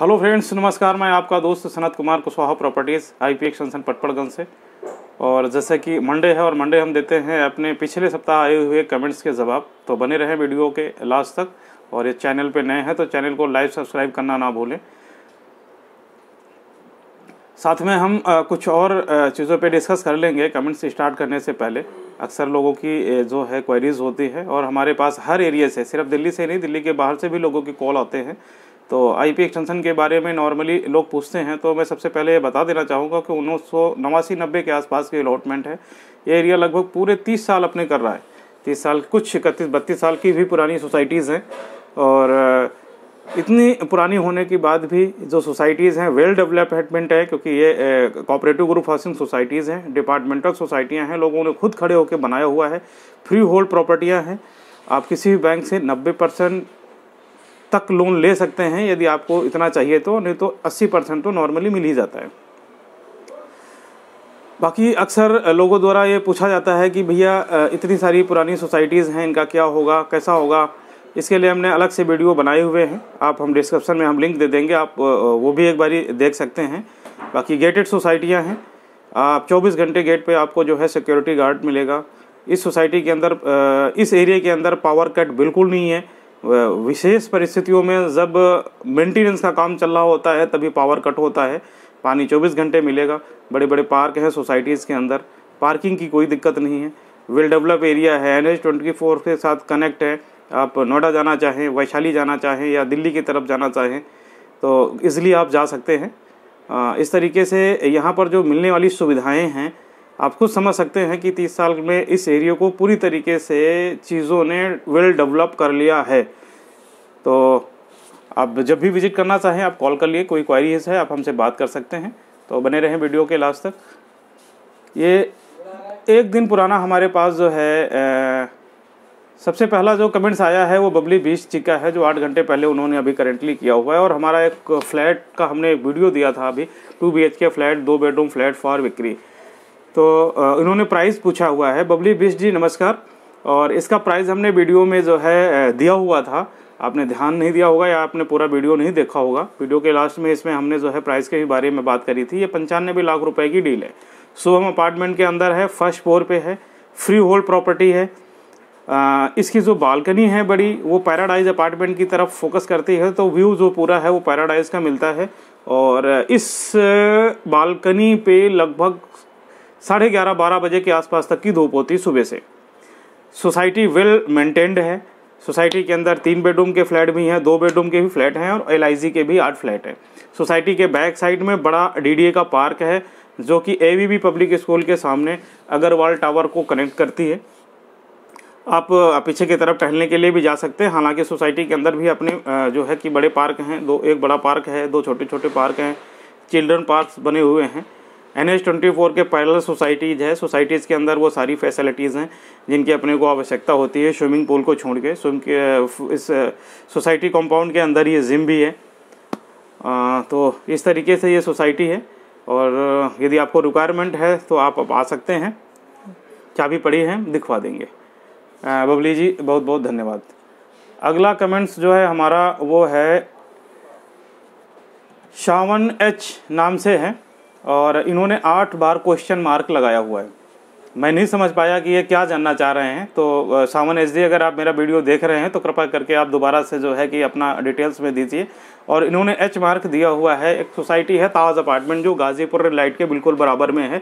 hello friends नमस्कार मैं आपका दोस्त Sanat Kumar Kushwaha properties I P extension Patparganj से और जैसे कि मंडे है और मंडे हम देते हैं अपने पिछले सप्ताह आए हुए कमेंट्स के जवाब तो बने रहें वीडियो के लास्ट तक और ये चैनल पे नए हैं तो चैनल को लाइव सब्सक्राइब करना ना भूलें साथ में हम कुछ और चीज़ों पर डिस्कस कर लेंगे कमेंट्स स्टार्ट करने से पहले अक्सर लोगों की जो है क्वेरीज होती है और हमारे पास हर एरिया से सिर्फ दिल्ली से नहीं दिल्ली के बाहर से भी लोगों की कॉल आते हैं तो आईपी एक्सटेंशन के बारे में नॉर्मली लोग पूछते हैं तो मैं सबसे पहले ये बता देना चाहूँगा कि उन्नीस सौ नवासी नब्बे के आसपास की अलॉटमेंट है ये एरिया लगभग पूरे तीस साल अपने कर रहा है तीस साल कुछ इकतीस बत्तीस साल की भी पुरानी सोसाइटीज़ हैं और इतनी पुरानी होने के बाद भी जो सोसाइटीज़ हैं वेल डेवलपमेंट है क्योंकि ये कोऑपरेटिव ग्रुप हाउसिंग सोसाइटीज़ हैं डिपार्टमेंटल सोसाइटियाँ हैं लोगों ने खुद खड़े होकर बनाया हुआ है फ्री होल्ड प्रॉपर्टियाँ हैं आप किसी भी बैंक से नब्बे परसेंट तक लोन ले सकते हैं यदि आपको इतना चाहिए तो नहीं तो अस्सी परसेंट तो नॉर्मली मिल ही जाता है बाकी अक्सर लोगों द्वारा ये पूछा जाता है कि भैया इतनी सारी पुरानी सोसाइटीज़ हैं इनका क्या होगा कैसा होगा इसके लिए हमने अलग से वीडियो बनाए हुए हैं आप हम डिस्क्रिप्शन में हम लिंक दे देंगे आप वो भी एक बारी देख सकते हैं बाकी गेटेड सोसाइटियाँ हैं आप 24 घंटे गेट पे आपको जो है सिक्योरिटी गार्ड मिलेगा इस सोसाइटी के अंदर इस एरिया के अंदर पावर कट बिल्कुल नहीं है विशेष परिस्थितियों में जब मेंटेनेंस का काम चल रहा होता है तभी पावर कट होता है पानी 24 घंटे मिलेगा बड़े बड़े पार्क हैं सोसाइटीज़ के अंदर पार्किंग की कोई दिक्कत नहीं है वेल डेवलप एरिया है एन एच ट्वेंटी फोर के साथ कनेक्ट है आप नोएडा जाना चाहें वैशाली जाना चाहें या दिल्ली की तरफ जाना चाहें तो इसलिए आप जा सकते हैं इस तरीके से यहाँ पर जो मिलने वाली सुविधाएँ हैं आप खुद समझ सकते हैं कि तीस साल में इस एरिया को पूरी तरीके से चीज़ों ने वेल डेवलप कर लिया है तो आप जब भी विजिट करना चाहें आप कॉल कर लिए कोई क्वारीज है आप हमसे बात कर सकते हैं तो बने रहें वीडियो के लास्ट तक ये एक दिन पुराना हमारे पास जो है ए, सबसे पहला जो कमेंट्स आया है वो बबली बीच चिका है जो आठ घंटे पहले उन्होंने अभी करेंटली किया हुआ है और हमारा एक फ्लैट का हमने एक वीडियो दिया था अभी टू बी के फ्लैट दो बेडरूम फ्लैट फॉर विक्री तो इन्होंने प्राइस पूछा हुआ है बबली बिश जी नमस्कार और इसका प्राइस हमने वीडियो में जो है दिया हुआ था आपने ध्यान नहीं दिया होगा या आपने पूरा वीडियो नहीं देखा होगा वीडियो के लास्ट में इसमें हमने जो है प्राइस के बारे में बात करी थी ये पंचानवे लाख रुपए की डील है शुभम अपार्टमेंट के अंदर है फर्स्ट फ्लोर पे है फ्री होल्ड प्रॉपर्टी है आ, इसकी जो बालकनी है बड़ी वो पैराडाइज अपार्टमेंट की तरफ फोकस करती है तो व्यू जो पूरा है वो पैराडाइज का मिलता है और इस बालकनी पे लगभग साढ़े ग्यारह बारह बजे के आसपास तक की धूप होती सुबह से सोसाइटी वेल मेंटेन्ड है सोसाइटी के अंदर तीन बेडरूम के फ्लैट भी हैं दो बेडरूम के भी फ्लैट हैं और एल के भी आठ फ्लैट हैं सोसाइटी के बैक साइड में बड़ा डी का पार्क है जो कि ए पब्लिक स्कूल के सामने अग्रवाल टावर को कनेक्ट करती है आप पीछे की तरफ टहलने के लिए भी जा सकते हैं हालांकि सोसाइटी के अंदर भी अपने जो है कि बड़े पार्क हैं दो एक बड़ा पार्क है दो छोटे छोटे पार्क हैं चिल्ड्रन पार्क्स बने हुए हैं एन एच ट्वेंटी फोर के पैरल सोसाइटीज़ है सोसाइटीज़ के अंदर वो सारी फैसिलिटीज़ हैं जिनकी अपने को आवश्यकता होती है स्विमिंग पूल को छोड़ के स्विम के uh, इस सोसाइटी uh, कंपाउंड के अंदर ये जिम भी है आ, तो इस तरीके से ये सोसाइटी है और uh, यदि आपको रिक्वायरमेंट है तो आप आ सकते हैं चाबी पड़ी है दिखवा देंगे बबली जी बहुत बहुत धन्यवाद अगला कमेंट्स जो है हमारा वो है शावन एच नाम से है और इन्होंने आठ बार क्वेश्चन मार्क लगाया हुआ है मैं नहीं समझ पाया कि ये क्या जानना चाह रहे हैं तो सावन एस अगर आप मेरा वीडियो देख रहे हैं तो कृपा करके आप दोबारा से जो है कि अपना डिटेल्स में दीजिए और इन्होंने एच मार्क दिया हुआ है एक सोसाइटी है ताज अपार्टमेंट जो गाजीपुर लाइट के बिल्कुल बराबर में है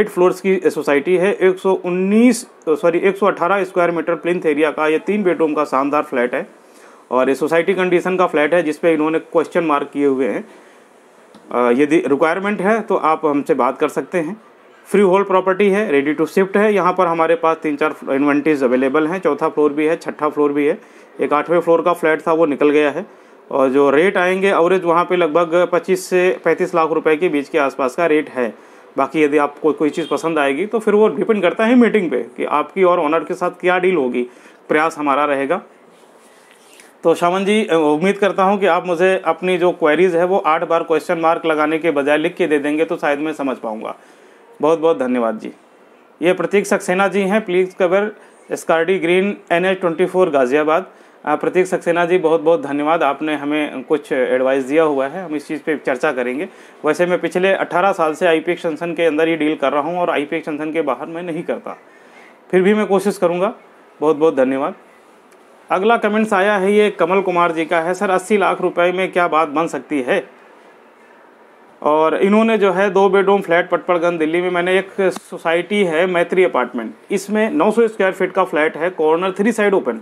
एट फ्लोर्स की सोसाइटी है 119 sorry 118 square metre plinth area का ये तीन बेडरूम का शानदार फ्लैट है और ये सोसाइटी कंडीशन का फ्लैट है जिसपे इन्होंने क्वेश्चन मार्क किए हुए हैं यदि रिक्वायरमेंट है तो आप हमसे बात कर सकते हैं फ्री होल्ड प्रॉपर्टी है रेडी टू शिफ्ट है यहाँ पर हमारे पास तीन चार इन्वेंट्रीज अवेलेबल हैं चौथा फ्लोर भी है छठा फ्लोर भी है एक आठवें फ्लोर का फ्लैट था वो निकल गया है और जो रेट आएंगे एवरेज वहाँ पे लगभग 25 से 35 लाख रुपए के बीच के आसपास का रेट है बाकी यदि आपको कोई चीज़ पसंद आएगी तो फिर वो डिपेंड करता है मीटिंग पे कि आपकी और ऑनर के साथ क्या डील होगी प्रयास हमारा रहेगा तो शामन जी उम्मीद करता हूँ कि आप मुझे अपनी जो क्वेरीज है वो आठ बार क्वेश्चन मार्क लगाने के बजाय लिख के दे देंगे तो शायद मैं समझ पाऊंगा बहुत बहुत धन्यवाद जी ये प्रतीक सक्सेना जी हैं प्लीज़ कवर स्कारडी green N H twenty four Ghaziabad Prateek Saxena ji बहुत बहुत धन्यवाद आपने हमें कुछ एडवाइस दिया हुआ है हम इस चीज़ पे चर्चा करेंगे वैसे मैं पिछले 18 साल से आई पी के अंदर ही डील कर रहा हूँ और आई पी के बाहर मैं नहीं करता फिर भी मैं कोशिश करूँगा बहुत बहुत धन्यवाद अगला कमेंट्स आया है ये कमल कुमार जी का है सर अस्सी लाख रुपए में क्या बात बन सकती है और इन्होंने जो है दो बेडरूम फ्लैट पटपड़गंज दिल्ली में मैंने एक सोसाइटी है मैत्री अपार्टमेंट इसमें 900 स्क्वायर फीट का फ्लैट है corner three side open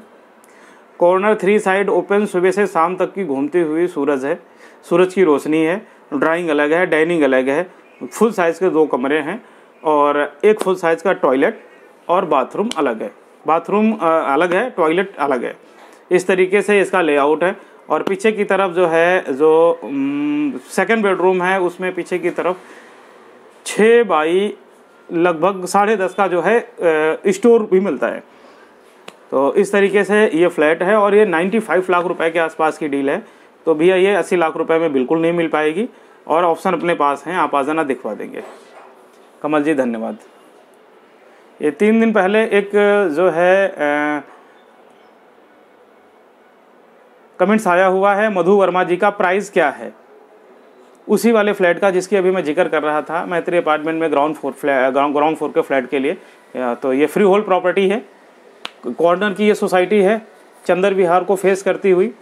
corner three side open सुबह से शाम तक की घूमती हुई सूरज है सूरज की रोशनी है ड्राइंग अलग है डाइनिंग अलग है फुल साइज़ के दो कमरे हैं और एक फुल साइज़ का टॉयलेट और बाथरूम अलग है बाथरूम अलग है टॉयलेट अलग है इस तरीके से इसका लेआउट है और पीछे की तरफ जो है जो सेकंड बेडरूम है उसमें पीछे की तरफ छः बाई लगभग साढ़े दस का जो है स्टोर भी मिलता है तो इस तरीके से ये फ्लैट है और ये 95 लाख रुपए के आसपास की डील है तो भैया ये 80 लाख रुपए में बिल्कुल नहीं मिल पाएगी और ऑप्शन अपने पास हैं आप आ जाना दिखवा देंगे कमल जी धन्यवाद ये तीन दिन पहले एक जो है कमेंट्स आया हुआ है मधु वर्मा जी का प्राइस क्या है उसी वाले फ्लैट का जिसकी अभी मैं जिक्र कर रहा था मैत्री अपार्टमेंट में ground four flat ground four के फ्लैट के लिए तो ये फ्री होल्ड प्रॉपर्टी है कॉर्नर की ये सोसाइटी है चंदर विहार को फेस करती हुई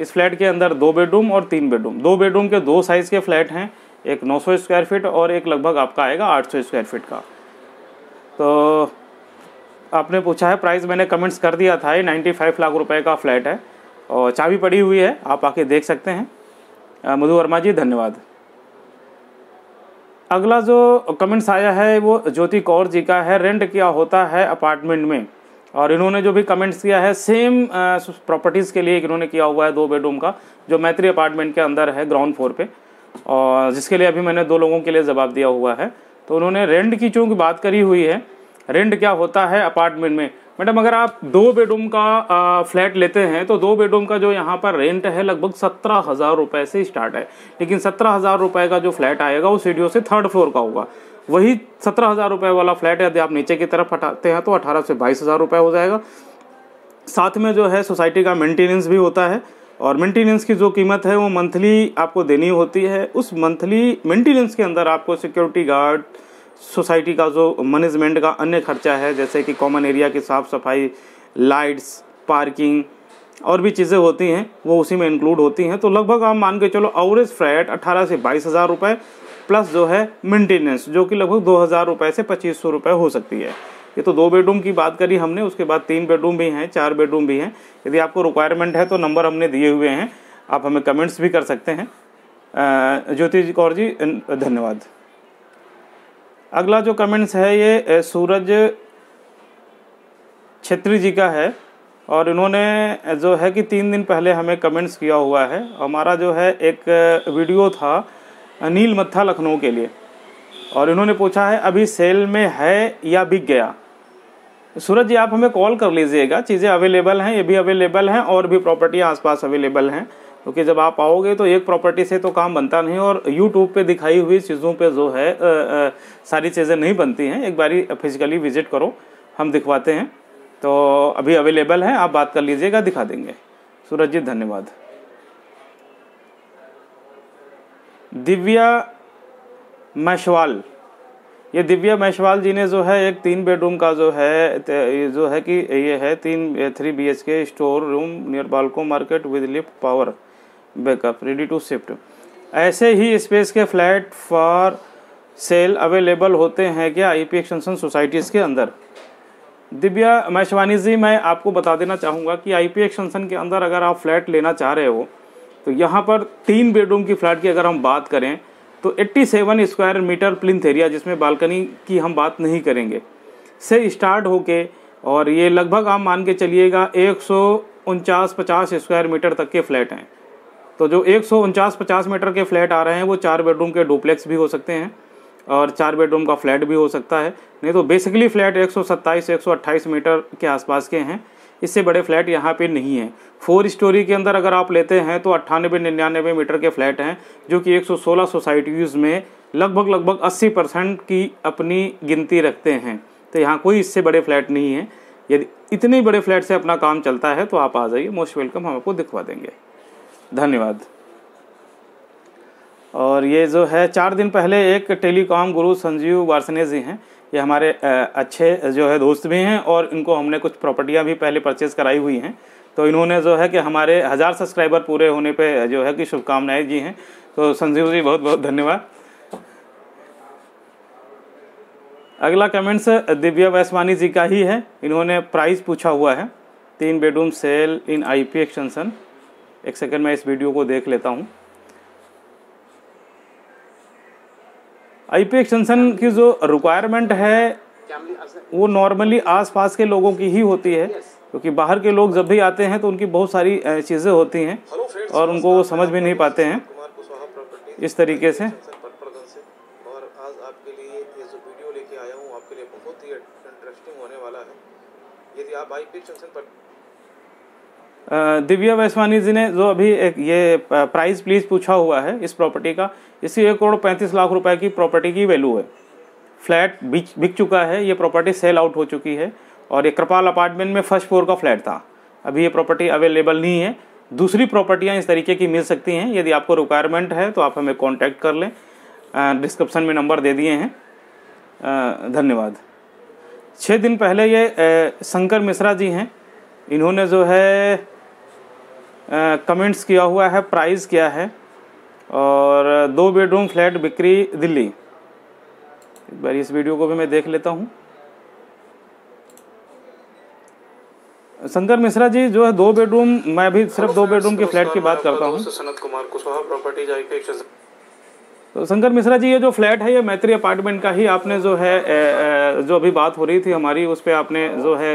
इस फ्लैट के अंदर दो बेडरूम और तीन बेडरूम दो बेडरूम के दो साइज़ के फ्लैट हैं एक 900 स्क्वायर फीट और एक लगभग आपका आएगा 800 स्क्वायर फीट का तो आपने पूछा है प्राइस मैंने कमेंट्स कर दिया था ये 95 लाख रुपए का फ्लैट है और चाबी पड़ी हुई है आप आके देख सकते हैं मधु वर्मा जी धन्यवाद अगला जो कमेंट्स आया है वो ज्योति कौर जी का है रेंट क्या होता है अपार्टमेंट में और इन्होंने जो भी कमेंट्स किया है सेम प्रॉपर्टीज़ के लिए इन्होंने किया हुआ है दो बेडरूम का जो मैत्री अपार्टमेंट के अंदर है ग्राउंड फ्लोर पे और जिसके लिए अभी मैंने दो लोगों के लिए जवाब दिया हुआ है तो उन्होंने रेंट की चूँकि बात करी हुई है रेंट क्या होता है अपार्टमेंट में मैडम अगर आप दो बेडरूम का आ, फ्लैट लेते हैं तो दो बेडरूम का जो यहाँ पर रेंट है लगभग सत्रह हज़ार रुपये से स्टार्ट है लेकिन सत्रह हज़ार रुपये का जो फ्लैट आएगा वो सीढ़ियों से थर्ड फ्लोर का होगा वही सत्रह हज़ार रुपये वाला फ्लैट यदि आप नीचे की तरफ हटाते हैं तो अठारह से बाईस हज़ार रुपये हो जाएगा साथ में जो है सोसाइटी का मेंटेनेंस भी होता है और मेंटेनेंस की जो कीमत है वो मंथली आपको देनी होती है उस मंथली मेंटेनेंस के अंदर आपको सिक्योरिटी गार्ड सोसाइटी का जो मैनेजमेंट का अन्य खर्चा है जैसे कि कॉमन एरिया की साफ़ सफाई लाइट्स पार्किंग और भी चीज़ें होती हैं वो उसी में इंक्लूड होती हैं तो लगभग आप मान के चलो एवरेज फ्लैट अट्ठारह से बाईस हज़ार रुपये प्लस जो है मेंटेनेंस जो कि लगभग दो हज़ार रुपये से पच्चीस सौ रुपये हो सकती है ये तो दो बेडरूम की बात करी हमने उसके बाद तीन बेडरूम भी हैं चार बेडरूम भी हैं यदि आपको रिक्वायरमेंट है तो नंबर हमने दिए हुए हैं आप हमें कमेंट्स भी कर सकते हैं ज्योति कौर जी धन्यवाद अगला जो कमेंट्स है ये सूरज छेत्री जी का है और इन्होंने जो है कि तीन दिन पहले हमें कमेंट्स किया हुआ है हमारा जो है एक वीडियो था नील मत्था लखनऊ के लिए और इन्होंने पूछा है अभी सेल में है या बिक गया सूरज जी आप हमें कॉल कर लीजिएगा चीज़ें अवेलेबल हैं ये भी अवेलेबल हैं और भी प्रॉपर्टियाँ आसपास अवेलेबल हैं क्योंकि जब आप आओगे तो एक प्रॉपर्टी से तो काम बनता नहीं और यूट्यूब पे दिखाई हुई चीज़ों पे जो है आ, आ, सारी चीज़ें नहीं बनती हैं एक बारी फिजिकली विजिट करो हम दिखवाते हैं तो अभी अवेलेबल है आप बात कर लीजिएगा दिखा देंगे सूरज जी धन्यवाद दिव्या मैशवाल ये दिव्या मैशवाल जी ने जो है एक तीन बेडरूम का जो है जो है कि ये है तीन three B H K store room near Balco market with lift power backup ready to shift ऐसे ही स्पेस के फ्लैट फॉर सेल अवेलेबल होते हैं क्या आई पी एक्सटेंशन सोसाइटीज़ के अंदर दिव्या मैशवानी जी मैं आपको बता देना चाहूँगा कि आई पी एक्सटेंशन के अंदर अगर आप फ्लैट लेना चाह रहे हो तो यहाँ पर तीन बेडरूम की फ्लैट की अगर हम बात करें तो 87 स्क्वायर मीटर प्लिंथ एरिया जिसमें बालकनी की हम बात नहीं करेंगे से स्टार्ट होके और ये लगभग आप मान के चलिएगा एक सौ उनचास पचास स्क्वायर मीटर तक के फ्लैट हैं तो जो एक सौ उनचास पचास मीटर के फ्लैट आ रहे हैं वो चार बेडरूम के डुप्लेक्स भी हो सकते हैं और चार बेडरूम का फ्लैट भी हो सकता है नहीं तो बेसिकली फ्लैट एक सौ सत्ताईस एक सौ अट्ठाईस मीटर के आसपास के हैं इससे बड़े फ्लैट यहाँ पे नहीं हैं फोर स्टोरी के अंदर अगर आप लेते हैं तो अट्ठानबे निन्यानवे मीटर के फ्लैट हैं जो कि 116 सोसाइटीज़ में लगभग लगभग 80 परसेंट की अपनी गिनती रखते हैं तो यहाँ कोई इससे बड़े फ्लैट नहीं है यदि इतने बड़े फ्लैट से अपना काम चलता है तो आप आ जाइए मोस्ट वेलकम हम आपको दिखवा देंगे धन्यवाद और ये जो है चार दिन पहले एक टेलीकॉम गुरु संजीव वार्सने जी हैं ये हमारे अच्छे जो है दोस्त भी हैं और इनको हमने कुछ प्रॉपर्टियाँ भी पहले परचेज़ कराई हुई हैं तो इन्होंने जो है कि हमारे हज़ार सब्सक्राइबर पूरे होने पे जो है कि शुभकामनाएं जी हैं तो संजीव जी बहुत बहुत धन्यवाद अगला कमेंट्स दिव्या वैसवानी जी का ही है इन्होंने प्राइस पूछा हुआ है तीन bedroom sale in I P extension एक सेकंड मैं इस वीडियो को देख लेता हूँ आई पी एक्सटेंशन की जो रिक्वायरमेंट है वो नॉर्मली आसपास के लोगों की ही होती है क्योंकि बाहर के लोग जब भी आते हैं तो उनकी बहुत सारी चीज़ें होती हैं और उनको वो समझ भी नहीं पाते हैं इस तरीके से यदि आप एक्सटेंशन पर दिव्या वैसवानी जी ने जो अभी एक ये प्राइस प्लीज पूछा हुआ है इस प्रॉपर्टी का इसी एक करोड़ पैंतीस लाख रुपए की प्रॉपर्टी की वैल्यू है फ्लैट बिक बिक चुका है ये प्रॉपर्टी सेल आउट हो चुकी है और ये कृपाल अपार्टमेंट में फर्स्ट फ्लोर का फ्लैट था अभी ये प्रॉपर्टी अवेलेबल नहीं है दूसरी प्रॉपर्टियाँ इस तरीके की मिल सकती हैं यदि आपको रिक्वायरमेंट है तो आप हमें कॉन्टैक्ट कर लें डिस्क्रिप्सन में नंबर दे दिए हैं धन्यवाद छः दिन पहले ये शंकर मिश्रा जी हैं इन्होंने जो है कमेंट्स किया हुआ है प्राइस क्या है और दो बेडरूम फ्लैट बिक्री दिल्ली एक बार इस वीडियो को भी मैं देख लेता हूँ शंकर मिश्रा जी जो है दो बेडरूम मैं भी सिर्फ दो बेडरूम के फ्लैट की बात करता हूँ तो शंकर मिश्रा जी ये जो फ्लैट है ये मैत्री अपार्टमेंट का ही आपने जो है जो अभी बात हो रही थी हमारी उस पर आपने जो है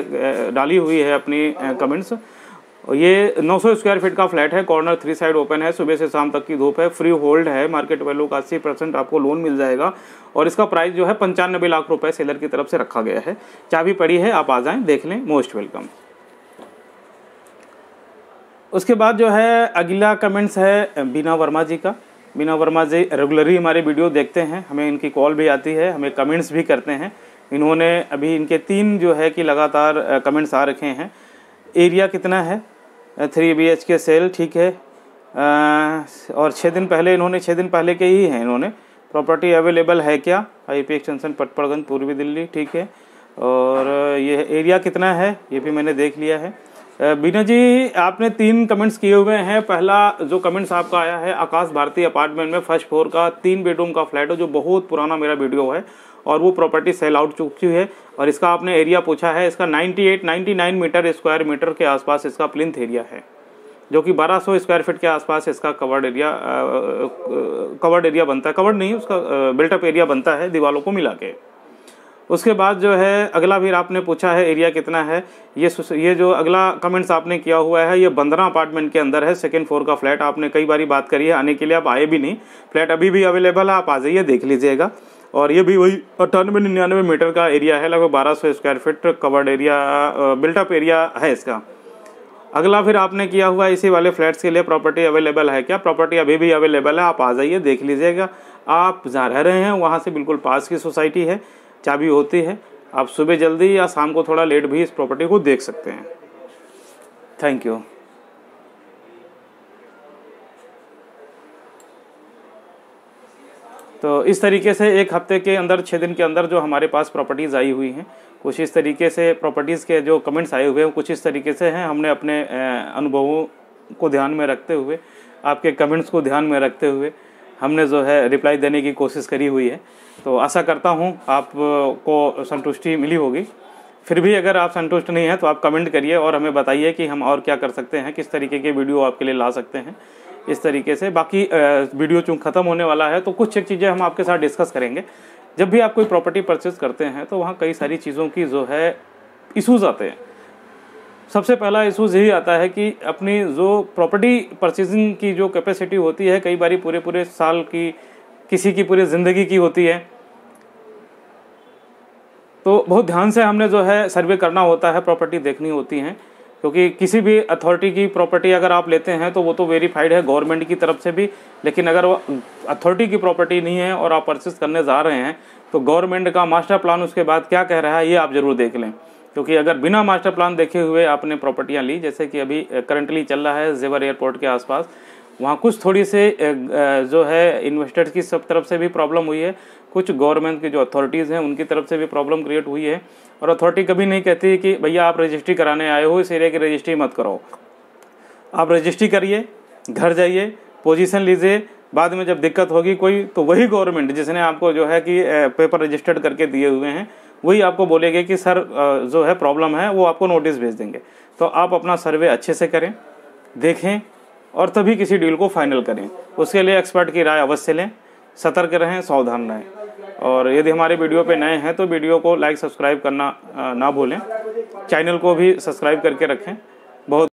डाली हुई है अपनी कमेंट्स ये 900 स्क्वायर फीट का फ्लैट है कॉर्नर थ्री साइड ओपन है सुबह से शाम तक की धूप है फ्री होल्ड है मार्केट वैल्यू का अस्सी परसेंट आपको लोन मिल जाएगा और इसका प्राइस जो है पंचानबे लाख रुपए सेलर की तरफ से रखा गया है चाबी पड़ी है आप आ जाएं देख लें मोस्ट वेलकम उसके बाद जो है अगला कमेंट्स है बीना वर्मा जी का बीना वर्मा जी रेगुलरली हमारे वीडियो देखते हैं हमें इनकी कॉल भी आती है हमें कमेंट्स भी करते हैं इन्होंने अभी इनके तीन जो है कि लगातार कमेंट्स आ रखे हैं एरिया कितना है three B H K sale ठीक है आ, और छः दिन पहले इन्होंने छः दिन पहले के ही हैं इन्होंने प्रॉपर्टी अवेलेबल है क्या आई पी एक्सटेंशन पटपड़गंज पूर्वी दिल्ली ठीक है और ये एरिया कितना है ये भी मैंने देख लिया है बीना जी आपने तीन कमेंट्स किए हुए हैं पहला जो कमेंट्स आपका आया है आकाश भारती अपार्टमेंट में फर्स्ट फ्लोर का तीन बेडरूम का फ्लैट है जो बहुत पुराना मेरा वीडियो है और वो प्रॉपर्टी सेल आउट चुकी है और इसका आपने एरिया पूछा है इसका 98 99 मीटर स्क्वायर मीटर के आसपास इसका प्लिंथ एरिया है जो कि 1200 स्क्वायर फीट के आसपास इसका कवर्ड एरिया कवर्ड एरिया बनता है कवर्ड नहीं उसका बिल्टअप एरिया बनता है दीवारों को मिला के उसके बाद जो है अगला फिर आपने पूछा है एरिया कितना है ये ये जो अगला कमेंट्स आपने किया हुआ है ये बंदरा अपार्टमेंट के अंदर है सेकेंड फ्लोर का फ्लैट आपने कई बारी बात करी है आने के लिए आप आए भी नहीं फ्लैट अभी भी अवेलेबल है आप आ जाइए देख लीजिएगा और ये भी वही अट्ठानवे निन्यानवे मीटर का एरिया है लगभग 1200 square feet covered area built up area है इसका अगला फिर आपने किया हुआ इसी वाले फ्लैट्स के लिए प्रॉपर्टी अवेलेबल है क्या प्रॉपर्टी अभी भी अवेलेबल है आप आ जाइए देख लीजिएगा आप जहाँ रह रहे हैं वहाँ से बिल्कुल पास की सोसाइटी है चाबी होती है आप सुबह जल्दी या शाम को थोड़ा लेट भी इस प्रॉपर्टी को देख सकते हैं थैंक यू तो इस तरीके से एक हफ्ते के अंदर छः दिन के अंदर जो हमारे पास प्रॉपर्टीज़ आई हुई हैं कुछ इस तरीके से प्रॉपर्टीज़ के जो कमेंट्स आए हुए हैं कुछ इस तरीके से हैं हमने अपने अनुभवों को ध्यान में रखते हुए आपके कमेंट्स को ध्यान में रखते हुए हमने जो है रिप्लाई देने की कोशिश करी हुई है तो आशा करता हूँ आपको संतुष्टि मिली होगी फिर भी अगर आप संतुष्ट नहीं हैं तो आप कमेंट करिए और हमें बताइए कि हम और क्या कर सकते हैं किस तरीके के वीडियो आपके लिए ला सकते हैं इस तरीके से बाकी वीडियो चूँ ख़त्म होने वाला है तो कुछ एक चीज़ें हम आपके साथ डिस्कस करेंगे जब भी आप कोई प्रॉपर्टी परचेज करते हैं तो वहाँ कई सारी चीज़ों की जो है इशूज़ आते हैं सबसे पहला इशूज़ यही आता है कि अपनी जो प्रॉपर्टी परचेजिंग की जो कैपेसिटी होती है कई बार पूरे पूरे साल की किसी की पूरी ज़िंदगी की होती है तो बहुत ध्यान से हमने जो है सर्वे करना होता है प्रॉपर्टी देखनी होती हैं क्योंकि किसी भी अथॉरिटी की प्रॉपर्टी अगर आप लेते हैं तो वो तो वेरीफाइड है गवर्नमेंट की तरफ से भी लेकिन अगर वो अथॉरिटी की प्रॉपर्टी नहीं है और आप परचेस करने जा रहे हैं तो गवर्नमेंट का मास्टर प्लान उसके बाद क्या कह रहा है ये आप ज़रूर देख लें क्योंकि अगर बिना मास्टर प्लान देखे हुए आपने प्रॉपर्टियाँ ली जैसे कि अभी करंटली चल रहा है जेवर एयरपोर्ट के आसपास वहाँ कुछ थोड़ी से जो है इन्वेस्टर्स की सब तरफ से भी प्रॉब्लम हुई है कुछ गवर्नमेंट की जो अथॉरिटीज़ हैं उनकी तरफ से भी प्रॉब्लम क्रिएट हुई है और अथॉरिटी कभी नहीं कहती है कि भैया आप रजिस्ट्री कराने आए हो इस एरिया की रजिस्ट्री मत कराओ आप रजिस्ट्री करिए घर जाइए पोजीशन लीजिए बाद में जब दिक्कत होगी कोई तो वही गवर्नमेंट जिसने आपको जो है कि पेपर रजिस्टर्ड करके दिए हुए हैं वही आपको बोलेंगे कि सर जो है प्रॉब्लम है वो आपको नोटिस भेज देंगे तो आप अपना सर्वे अच्छे से करें देखें और तभी किसी डील को फाइनल करें उसके लिए एक्सपर्ट की राय अवश्य लें सतर्क रहें सावधान रहें और यदि हमारे वीडियो पे नए हैं तो वीडियो को लाइक सब्सक्राइब करना ना भूलें चैनल को भी सब्सक्राइब करके रखें बहुत